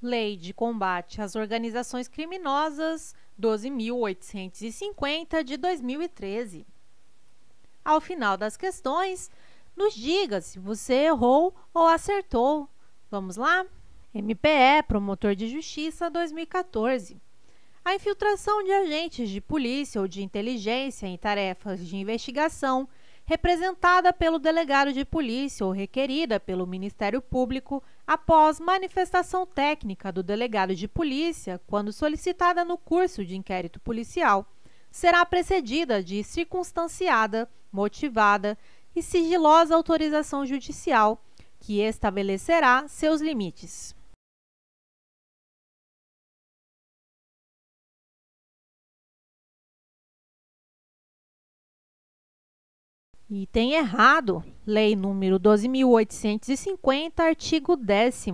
Lei de Combate às Organizações Criminosas 12.850 de 2013. Ao final das questões, nos diga se você errou ou acertou. Vamos lá? MPE, Promotor de Justiça 2014. A infiltração de agentes de polícia ou de inteligência em tarefas de investigação, representada pelo delegado de polícia ou requerida pelo Ministério Público, após manifestação técnica do delegado de polícia, quando solicitada no curso de inquérito policial, será precedida de circunstanciada, motivada e sigilosa autorização judicial, que estabelecerá seus limites. E tem errado. Lei número 12.850, artigo 10.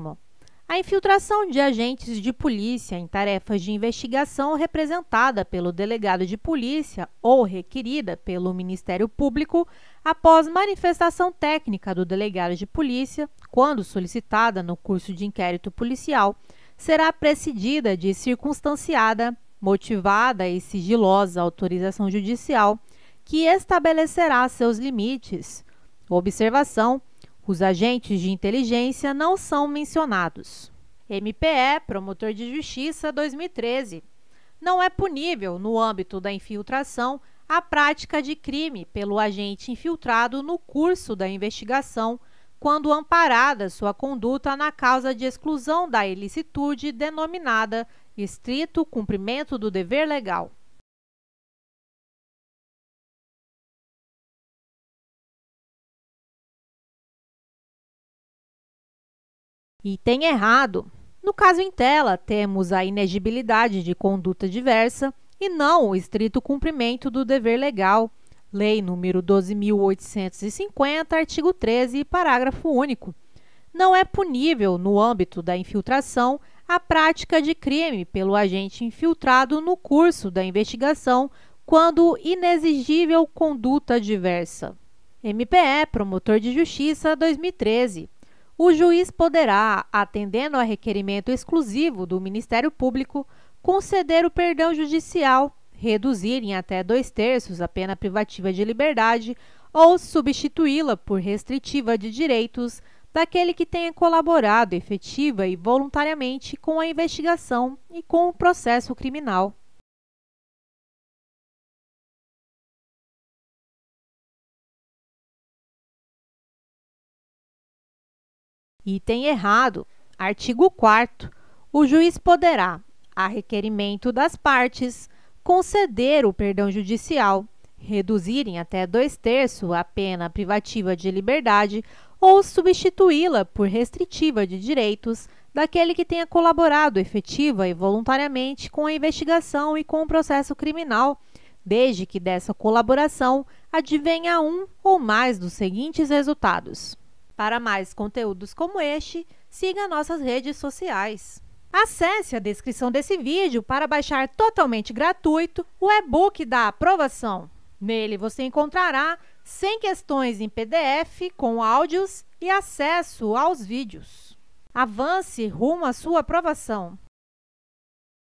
A infiltração de agentes de polícia em tarefas de investigação representada pelo delegado de polícia ou requerida pelo Ministério Público após manifestação técnica do delegado de polícia, quando solicitada no curso de inquérito policial, será precedida de circunstanciada, motivada e sigilosa autorização judicial que estabelecerá seus limites Observação: os agentes de inteligência não são mencionados. MPE, Promotor de Justiça 2013. Não é punível, no âmbito da infiltração, a prática de crime pelo agente infiltrado no curso da investigação, quando amparada sua conduta na causa de exclusão da ilicitude denominada estrito cumprimento do dever legal. Item errado. No caso em tela, temos a inegibilidade de conduta diversa e não o estrito cumprimento do dever legal. Lei nº 12.850, artigo 13, parágrafo único. Não é punível, no âmbito da infiltração, a prática de crime pelo agente infiltrado no curso da investigação quando inexigível conduta diversa. MPE, Promotor de Justiça, 2013 o juiz poderá, atendendo a requerimento exclusivo do Ministério Público, conceder o perdão judicial, reduzir em até dois terços a pena privativa de liberdade ou substituí-la por restritiva de direitos daquele que tenha colaborado efetiva e voluntariamente com a investigação e com o processo criminal. Item errado. Artigo 4 O juiz poderá, a requerimento das partes, conceder o perdão judicial, reduzir em até dois terços a pena privativa de liberdade ou substituí-la por restritiva de direitos daquele que tenha colaborado efetiva e voluntariamente com a investigação e com o processo criminal, desde que dessa colaboração advenha um ou mais dos seguintes resultados. Para mais conteúdos como este, siga nossas redes sociais. Acesse a descrição desse vídeo para baixar totalmente gratuito o e-book da aprovação. Nele você encontrará 100 questões em PDF com áudios e acesso aos vídeos. Avance rumo à sua aprovação.